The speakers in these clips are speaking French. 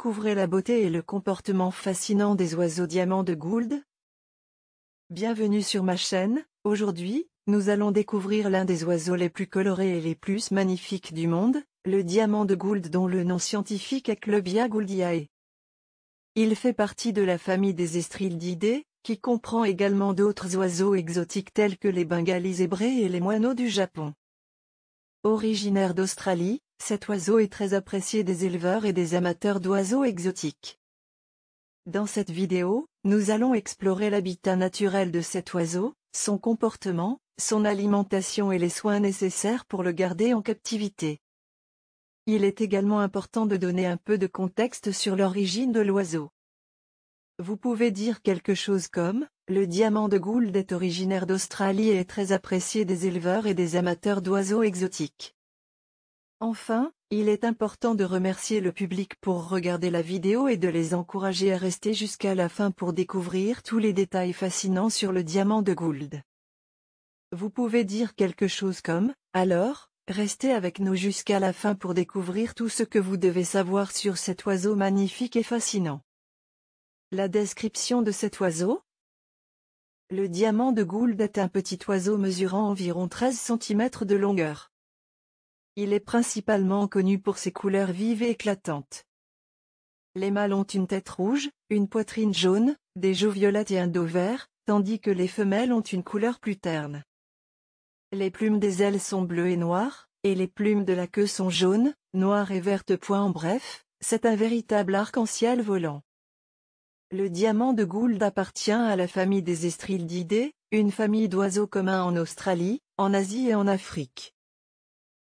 découvrez la beauté et le comportement fascinant des oiseaux diamants de Gould Bienvenue sur ma chaîne, aujourd'hui, nous allons découvrir l'un des oiseaux les plus colorés et les plus magnifiques du monde, le diamant de Gould dont le nom scientifique est Clubia gouldiae. Il fait partie de la famille des estrildidae, qui comprend également d'autres oiseaux exotiques tels que les bengalis hébrés et les moineaux du Japon. Originaire d'Australie, cet oiseau est très apprécié des éleveurs et des amateurs d'oiseaux exotiques. Dans cette vidéo, nous allons explorer l'habitat naturel de cet oiseau, son comportement, son alimentation et les soins nécessaires pour le garder en captivité. Il est également important de donner un peu de contexte sur l'origine de l'oiseau. Vous pouvez dire quelque chose comme « Le diamant de Gould est originaire d'Australie et est très apprécié des éleveurs et des amateurs d'oiseaux exotiques. » Enfin, il est important de remercier le public pour regarder la vidéo et de les encourager à rester jusqu'à la fin pour découvrir tous les détails fascinants sur le diamant de Gould. Vous pouvez dire quelque chose comme « Alors, restez avec nous jusqu'à la fin pour découvrir tout ce que vous devez savoir sur cet oiseau magnifique et fascinant. » La description de cet oiseau Le diamant de Gould est un petit oiseau mesurant environ 13 cm de longueur. Il est principalement connu pour ses couleurs vives et éclatantes. Les mâles ont une tête rouge, une poitrine jaune, des joues violettes et un dos vert, tandis que les femelles ont une couleur plus terne. Les plumes des ailes sont bleues et noires, et les plumes de la queue sont jaunes, noires et vertes. En bref, c'est un véritable arc-en-ciel volant. Le diamant de Gould appartient à la famille des Estrildidés, une famille d'oiseaux communs en Australie, en Asie et en Afrique.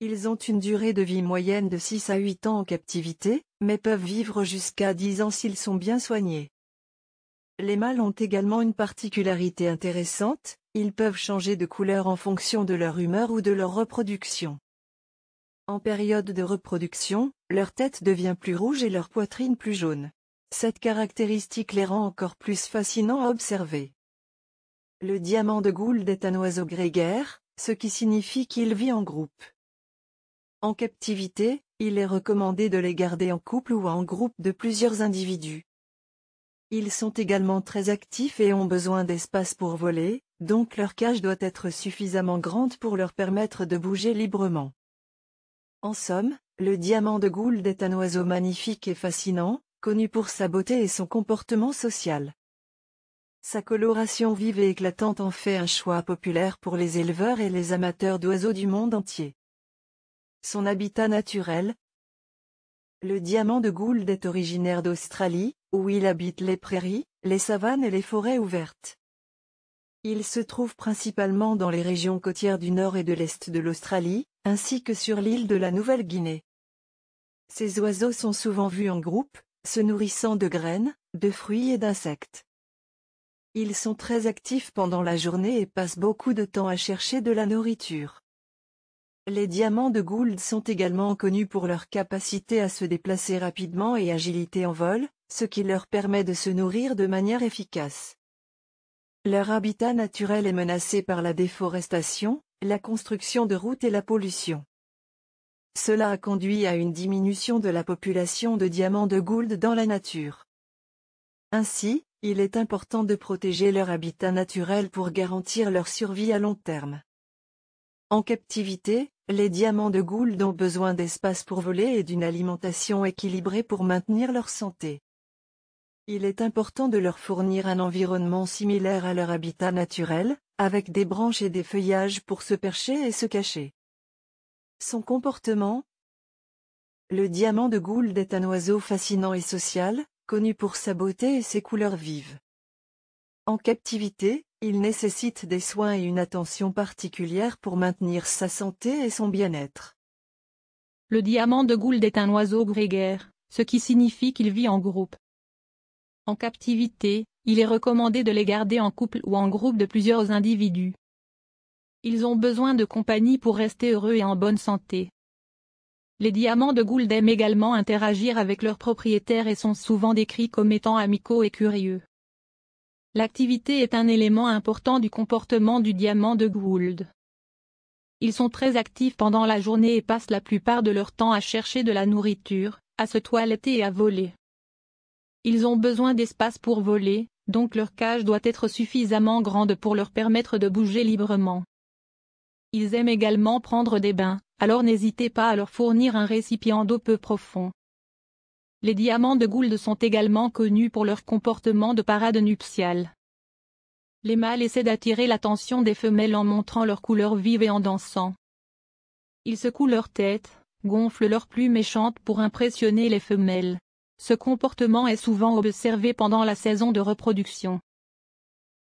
Ils ont une durée de vie moyenne de 6 à 8 ans en captivité, mais peuvent vivre jusqu'à 10 ans s'ils sont bien soignés. Les mâles ont également une particularité intéressante, ils peuvent changer de couleur en fonction de leur humeur ou de leur reproduction. En période de reproduction, leur tête devient plus rouge et leur poitrine plus jaune. Cette caractéristique les rend encore plus fascinants à observer. Le diamant de Gould est un oiseau grégaire, ce qui signifie qu'il vit en groupe. En captivité, il est recommandé de les garder en couple ou en groupe de plusieurs individus. Ils sont également très actifs et ont besoin d'espace pour voler, donc leur cage doit être suffisamment grande pour leur permettre de bouger librement. En somme, le diamant de Gould est un oiseau magnifique et fascinant, connu pour sa beauté et son comportement social. Sa coloration vive et éclatante en fait un choix populaire pour les éleveurs et les amateurs d'oiseaux du monde entier. Son habitat naturel Le diamant de Gould est originaire d'Australie, où il habite les prairies, les savanes et les forêts ouvertes. Il se trouve principalement dans les régions côtières du nord et de l'est de l'Australie, ainsi que sur l'île de la Nouvelle-Guinée. Ces oiseaux sont souvent vus en groupe, se nourrissant de graines, de fruits et d'insectes. Ils sont très actifs pendant la journée et passent beaucoup de temps à chercher de la nourriture. Les diamants de Gould sont également connus pour leur capacité à se déplacer rapidement et agilité en vol, ce qui leur permet de se nourrir de manière efficace. Leur habitat naturel est menacé par la déforestation, la construction de routes et la pollution. Cela a conduit à une diminution de la population de diamants de Gould dans la nature. Ainsi, il est important de protéger leur habitat naturel pour garantir leur survie à long terme. En captivité, les diamants de Gould ont besoin d'espace pour voler et d'une alimentation équilibrée pour maintenir leur santé. Il est important de leur fournir un environnement similaire à leur habitat naturel, avec des branches et des feuillages pour se percher et se cacher. Son comportement Le diamant de Gould est un oiseau fascinant et social, connu pour sa beauté et ses couleurs vives. En captivité, il nécessite des soins et une attention particulière pour maintenir sa santé et son bien-être. Le diamant de Gould est un oiseau grégaire, ce qui signifie qu'il vit en groupe. En captivité, il est recommandé de les garder en couple ou en groupe de plusieurs individus. Ils ont besoin de compagnie pour rester heureux et en bonne santé. Les diamants de Gould aiment également interagir avec leurs propriétaires et sont souvent décrits comme étant amicaux et curieux. L'activité est un élément important du comportement du diamant de Gould. Ils sont très actifs pendant la journée et passent la plupart de leur temps à chercher de la nourriture, à se toiletter et à voler. Ils ont besoin d'espace pour voler, donc leur cage doit être suffisamment grande pour leur permettre de bouger librement. Ils aiment également prendre des bains, alors n'hésitez pas à leur fournir un récipient d'eau peu profond. Les diamants de Gould sont également connus pour leur comportement de parade nuptiale. Les mâles essaient d'attirer l'attention des femelles en montrant leurs couleurs vives et en dansant. Ils secouent leur tête, gonflent leurs plumes et chantent pour impressionner les femelles. Ce comportement est souvent observé pendant la saison de reproduction.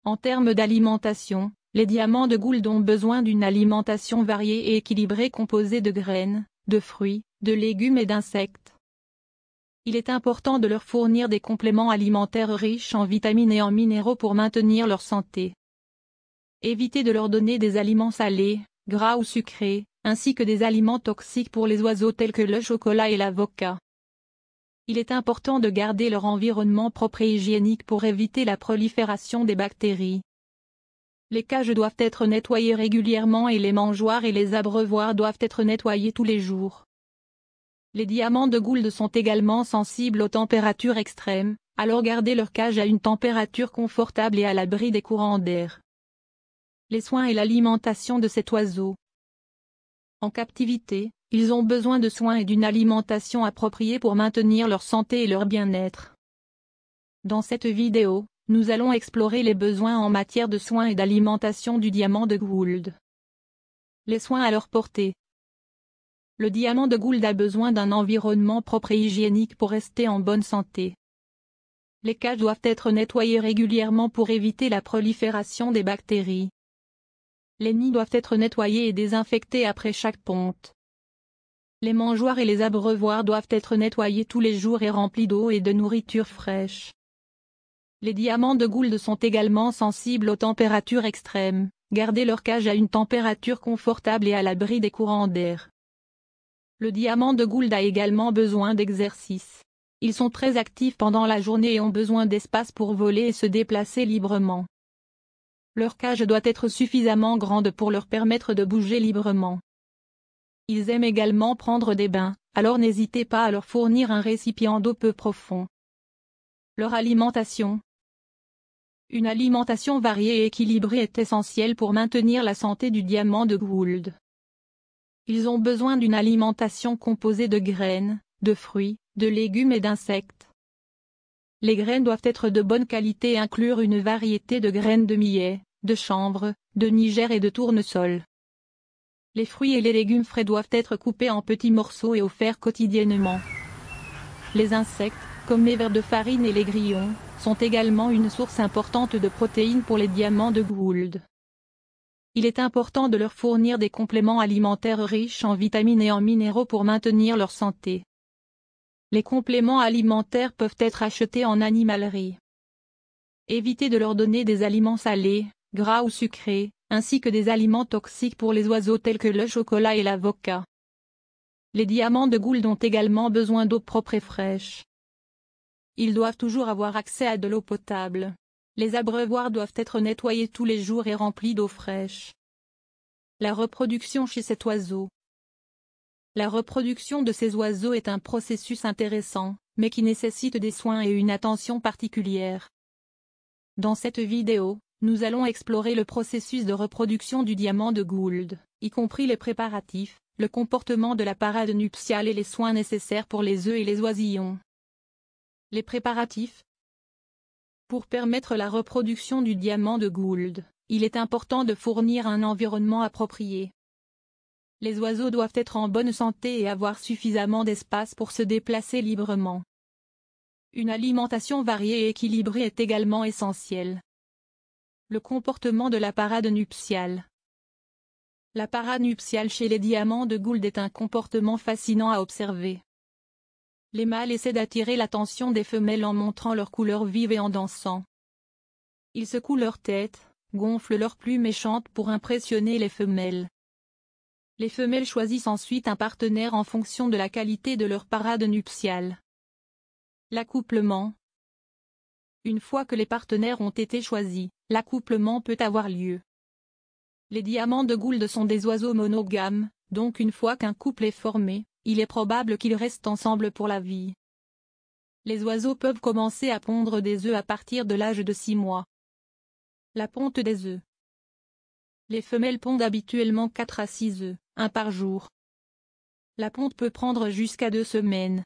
En termes d'alimentation, les diamants de Gould ont besoin d'une alimentation variée et équilibrée composée de graines, de fruits, de légumes et d'insectes. Il est important de leur fournir des compléments alimentaires riches en vitamines et en minéraux pour maintenir leur santé. Évitez de leur donner des aliments salés, gras ou sucrés, ainsi que des aliments toxiques pour les oiseaux tels que le chocolat et l'avocat. Il est important de garder leur environnement propre et hygiénique pour éviter la prolifération des bactéries. Les cages doivent être nettoyées régulièrement et les mangeoires et les abreuvoirs doivent être nettoyés tous les jours. Les diamants de Gould sont également sensibles aux températures extrêmes, alors gardez leur cage à une température confortable et à l'abri des courants d'air. Les soins et l'alimentation de cet oiseau. En captivité, ils ont besoin de soins et d'une alimentation appropriée pour maintenir leur santé et leur bien-être. Dans cette vidéo, nous allons explorer les besoins en matière de soins et d'alimentation du diamant de Gould. Les soins à leur portée. Le diamant de Gould a besoin d'un environnement propre et hygiénique pour rester en bonne santé. Les cages doivent être nettoyées régulièrement pour éviter la prolifération des bactéries. Les nids doivent être nettoyés et désinfectés après chaque ponte. Les mangeoires et les abreuvoirs doivent être nettoyés tous les jours et remplis d'eau et de nourriture fraîche. Les diamants de Gould sont également sensibles aux températures extrêmes, gardez leur cage à une température confortable et à l'abri des courants d'air. Le diamant de Gould a également besoin d'exercice. Ils sont très actifs pendant la journée et ont besoin d'espace pour voler et se déplacer librement. Leur cage doit être suffisamment grande pour leur permettre de bouger librement. Ils aiment également prendre des bains, alors n'hésitez pas à leur fournir un récipient d'eau peu profond. Leur alimentation, une alimentation variée et équilibrée est essentielle pour maintenir la santé du diamant de Gould. Ils ont besoin d'une alimentation composée de graines, de fruits, de légumes et d'insectes. Les graines doivent être de bonne qualité et inclure une variété de graines de millet, de chanvre, de niger et de tournesol. Les fruits et les légumes frais doivent être coupés en petits morceaux et offerts quotidiennement. Les insectes, comme les vers de farine et les grillons, sont également une source importante de protéines pour les diamants de Gould. Il est important de leur fournir des compléments alimentaires riches en vitamines et en minéraux pour maintenir leur santé. Les compléments alimentaires peuvent être achetés en animalerie. Évitez de leur donner des aliments salés, gras ou sucrés, ainsi que des aliments toxiques pour les oiseaux tels que le chocolat et l'avocat. Les diamants de Gould ont également besoin d'eau propre et fraîche. Ils doivent toujours avoir accès à de l'eau potable. Les abreuvoirs doivent être nettoyés tous les jours et remplis d'eau fraîche. La reproduction chez cet oiseau La reproduction de ces oiseaux est un processus intéressant, mais qui nécessite des soins et une attention particulière. Dans cette vidéo, nous allons explorer le processus de reproduction du diamant de Gould, y compris les préparatifs, le comportement de la parade nuptiale et les soins nécessaires pour les œufs et les oisillons. Les préparatifs Pour permettre la reproduction du diamant de Gould, il est important de fournir un environnement approprié. Les oiseaux doivent être en bonne santé et avoir suffisamment d'espace pour se déplacer librement. Une alimentation variée et équilibrée est également essentielle. Le comportement de la parade nuptiale La parade nuptiale chez les diamants de Gould est un comportement fascinant à observer. Les mâles essaient d'attirer l'attention des femelles en montrant leurs couleurs vives et en dansant. Ils secouent leur tête, gonflent leurs plumes et chantent pour impressionner les femelles. Les femelles choisissent ensuite un partenaire en fonction de la qualité de leur parade nuptiale. L'accouplement Une fois que les partenaires ont été choisis, l'accouplement peut avoir lieu. Les diamants de Gould sont des oiseaux monogames, donc une fois qu'un couple est formé, il est probable qu'ils restent ensemble pour la vie. Les oiseaux peuvent commencer à pondre des œufs à partir de l'âge de 6 mois. La ponte des œufs Les femelles pondent habituellement 4 à 6 œufs, un par jour. La ponte peut prendre jusqu'à deux semaines.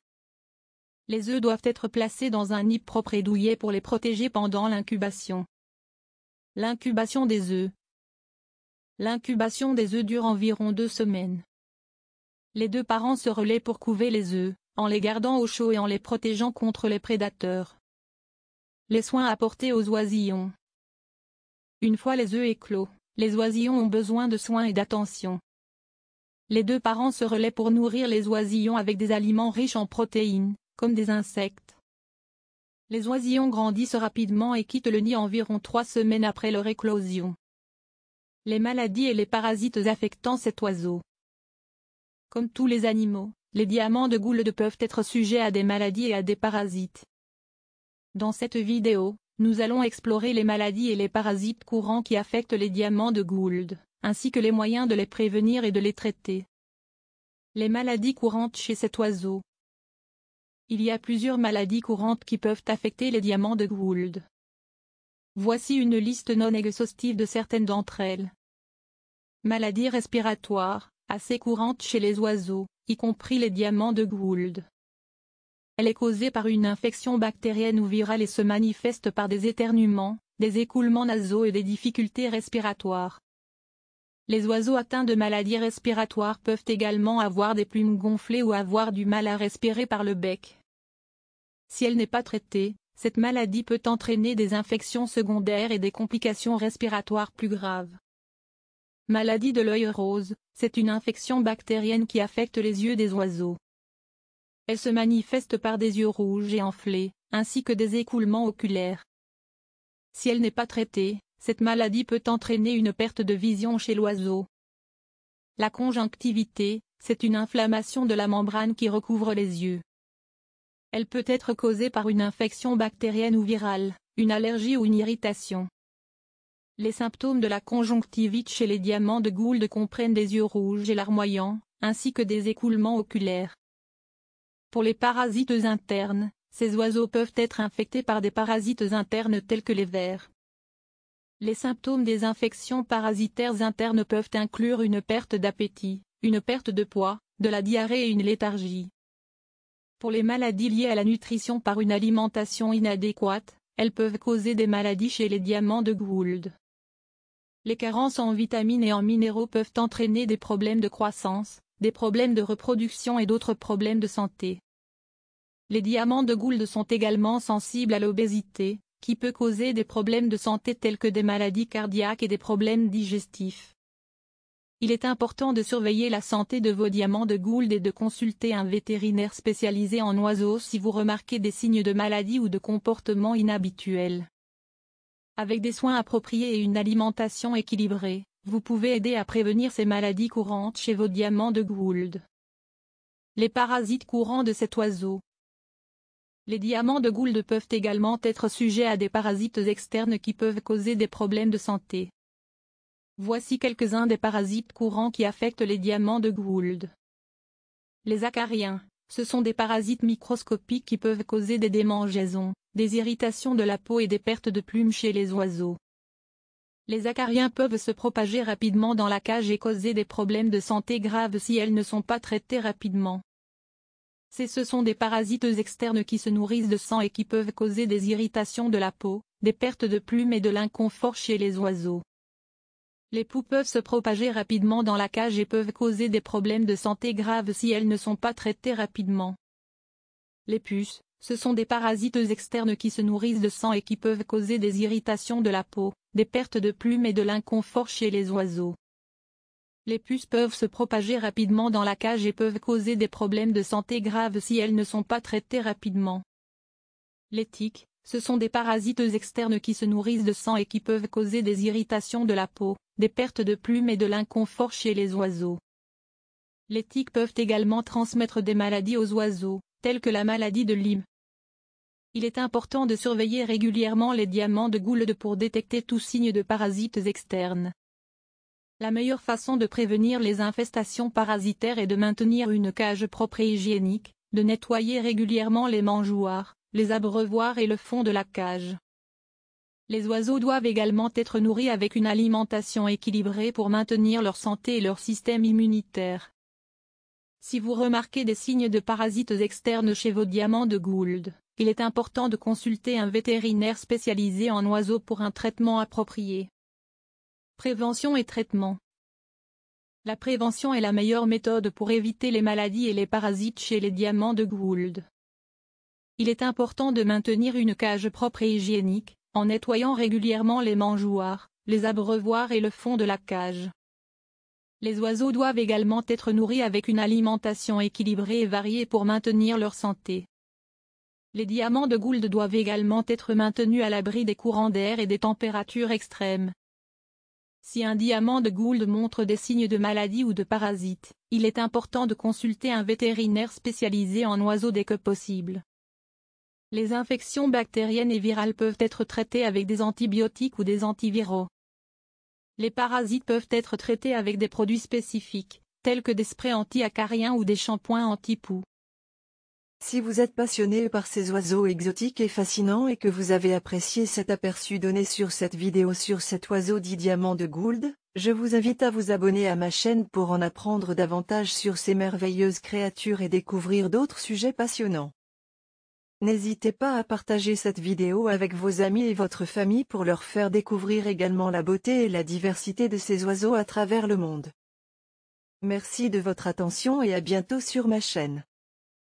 Les œufs doivent être placés dans un nid propre et douillet pour les protéger pendant l'incubation. L'incubation des œufs L'incubation des œufs dure environ deux semaines. Les deux parents se relaient pour couver les œufs, en les gardant au chaud et en les protégeant contre les prédateurs. Les soins apportés aux oisillons Une fois les œufs éclos, les oisillons ont besoin de soins et d'attention. Les deux parents se relaient pour nourrir les oisillons avec des aliments riches en protéines, comme des insectes. Les oisillons grandissent rapidement et quittent le nid environ trois semaines après leur éclosion. Les maladies et les parasites affectant cet oiseau comme tous les animaux, les diamants de Gould peuvent être sujets à des maladies et à des parasites. Dans cette vidéo, nous allons explorer les maladies et les parasites courants qui affectent les diamants de Gould, ainsi que les moyens de les prévenir et de les traiter. Les maladies courantes chez cet oiseau Il y a plusieurs maladies courantes qui peuvent affecter les diamants de Gould. Voici une liste non exhaustive de certaines d'entre elles. Maladies respiratoires, assez courante chez les oiseaux, y compris les diamants de Gould. Elle est causée par une infection bactérienne ou virale et se manifeste par des éternuements, des écoulements nasaux et des difficultés respiratoires. Les oiseaux atteints de maladies respiratoires peuvent également avoir des plumes gonflées ou avoir du mal à respirer par le bec. Si elle n'est pas traitée, cette maladie peut entraîner des infections secondaires et des complications respiratoires plus graves. Maladie de l'œil rose, c'est une infection bactérienne qui affecte les yeux des oiseaux. Elle se manifeste par des yeux rouges et enflés, ainsi que des écoulements oculaires. Si elle n'est pas traitée, cette maladie peut entraîner une perte de vision chez l'oiseau. La conjonctivité, c'est une inflammation de la membrane qui recouvre les yeux. Elle peut être causée par une infection bactérienne ou virale, une allergie ou une irritation. Les symptômes de la conjonctivite chez les diamants de Gould comprennent des yeux rouges et larmoyants, ainsi que des écoulements oculaires. Pour les parasites internes, ces oiseaux peuvent être infectés par des parasites internes tels que les vers. Les symptômes des infections parasitaires internes peuvent inclure une perte d'appétit, une perte de poids, de la diarrhée et une léthargie. Pour les maladies liées à la nutrition par une alimentation inadéquate, elles peuvent causer des maladies chez les diamants de Gould. Les carences en vitamines et en minéraux peuvent entraîner des problèmes de croissance, des problèmes de reproduction et d'autres problèmes de santé. Les diamants de Gould sont également sensibles à l'obésité, qui peut causer des problèmes de santé tels que des maladies cardiaques et des problèmes digestifs. Il est important de surveiller la santé de vos diamants de Gould et de consulter un vétérinaire spécialisé en oiseaux si vous remarquez des signes de maladie ou de comportement inhabituel. Avec des soins appropriés et une alimentation équilibrée, vous pouvez aider à prévenir ces maladies courantes chez vos diamants de Gould. Les parasites courants de cet oiseau Les diamants de Gould peuvent également être sujets à des parasites externes qui peuvent causer des problèmes de santé. Voici quelques-uns des parasites courants qui affectent les diamants de Gould. Les acariens, ce sont des parasites microscopiques qui peuvent causer des démangeaisons, des irritations de la peau et des pertes de plumes chez les oiseaux. Les acariens peuvent se propager rapidement dans la cage et causer des problèmes de santé graves si elles ne sont pas traitées rapidement. C'est ce sont des parasites externes qui se nourrissent de sang et qui peuvent causer des irritations de la peau, des pertes de plumes et de l'inconfort chez les oiseaux. Les poux peuvent se propager rapidement dans la cage et peuvent causer des problèmes de santé graves si elles ne sont pas traitées rapidement. Les puces, ce sont des parasites externes qui se nourrissent de sang et qui peuvent causer des irritations de la peau, des pertes de plumes et de l'inconfort chez les oiseaux. Les puces peuvent se propager rapidement dans la cage et peuvent causer des problèmes de santé graves si elles ne sont pas traitées rapidement. Les tiques, ce sont des parasites externes qui se nourrissent de sang et qui peuvent causer des irritations de la peau, des pertes de plumes et de l'inconfort chez les oiseaux. Les tiques peuvent également transmettre des maladies aux oiseaux, telles que la maladie de Lyme, il est important de surveiller régulièrement les diamants de Gould pour détecter tout signe de parasites externes. La meilleure façon de prévenir les infestations parasitaires est de maintenir une cage propre et hygiénique, de nettoyer régulièrement les mangeoires, les abreuvoirs et le fond de la cage. Les oiseaux doivent également être nourris avec une alimentation équilibrée pour maintenir leur santé et leur système immunitaire. Si vous remarquez des signes de parasites externes chez vos diamants de Gould, il est important de consulter un vétérinaire spécialisé en oiseaux pour un traitement approprié. Prévention et traitement La prévention est la meilleure méthode pour éviter les maladies et les parasites chez les diamants de Gould. Il est important de maintenir une cage propre et hygiénique, en nettoyant régulièrement les mangeoires, les abreuvoirs et le fond de la cage. Les oiseaux doivent également être nourris avec une alimentation équilibrée et variée pour maintenir leur santé. Les diamants de Gould doivent également être maintenus à l'abri des courants d'air et des températures extrêmes. Si un diamant de Gould montre des signes de maladie ou de parasite, il est important de consulter un vétérinaire spécialisé en oiseaux dès que possible. Les infections bactériennes et virales peuvent être traitées avec des antibiotiques ou des antiviraux. Les parasites peuvent être traités avec des produits spécifiques, tels que des sprays anti-acariens ou des shampoings anti-poux. Si vous êtes passionné par ces oiseaux exotiques et fascinants et que vous avez apprécié cet aperçu donné sur cette vidéo sur cet oiseau dit diamant de Gould, je vous invite à vous abonner à ma chaîne pour en apprendre davantage sur ces merveilleuses créatures et découvrir d'autres sujets passionnants. N'hésitez pas à partager cette vidéo avec vos amis et votre famille pour leur faire découvrir également la beauté et la diversité de ces oiseaux à travers le monde. Merci de votre attention et à bientôt sur ma chaîne.